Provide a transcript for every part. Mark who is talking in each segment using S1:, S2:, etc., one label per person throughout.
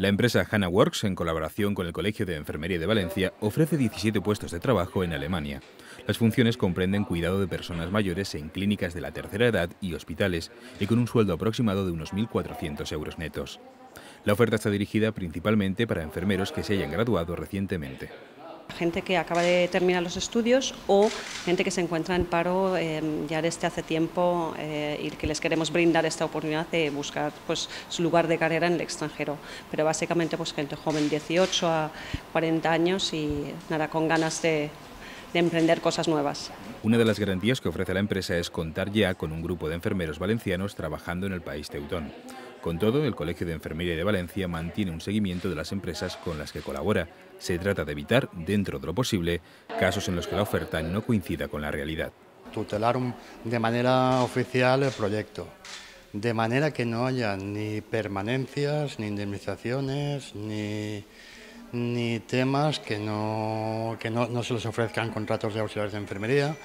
S1: La empresa Works, en colaboración con el Colegio de Enfermería de Valencia, ofrece 17 puestos de trabajo en Alemania. Las funciones comprenden cuidado de personas mayores en clínicas de la tercera edad y hospitales, y con un sueldo aproximado de unos 1.400 euros netos. La oferta está dirigida principalmente para enfermeros que se hayan graduado recientemente
S2: gente que acaba de terminar los estudios o gente que se encuentra en paro em, ya desde hace tiempo eh, y que les queremos brindar esta oportunidad de buscar pues, su lugar de carrera en el extranjero. Pero básicamente pues, gente joven, 18 a 40 años y nada, con ganas de, de emprender cosas nuevas.
S1: Una de las garantías que ofrece la empresa es contar ya con un grupo de enfermeros valencianos trabajando en el país teutón. Con todo, el Colegio de Enfermería de Valencia mantiene un seguimiento de las empresas con las que colabora. Se trata de evitar, dentro de lo posible, casos en los que la oferta no coincida con la realidad. Tutelar
S3: de manera oficial el proyecto, de manera que no haya ni permanencias, ni indemnizaciones, ni, temas que, no, se les ofrezcan contratos de auxiliares de enfermería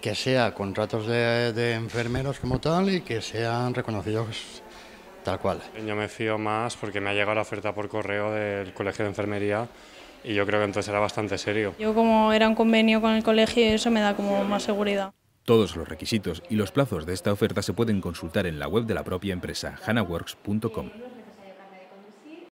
S3: que sea contratos de enfermeros como tal y que sean reconocidos
S4: Tal cual. Yo me fío más porque me ha llegado la oferta por correo del Colegio de Enfermería y yo creo que entonces era bastante serio.
S5: Yo como era un convenio con el colegio, eso me da como más seguridad.
S4: Todos los
S1: requisitos y los plazos de esta oferta se pueden consultar en la web de la propia empresa, hanaworks.com.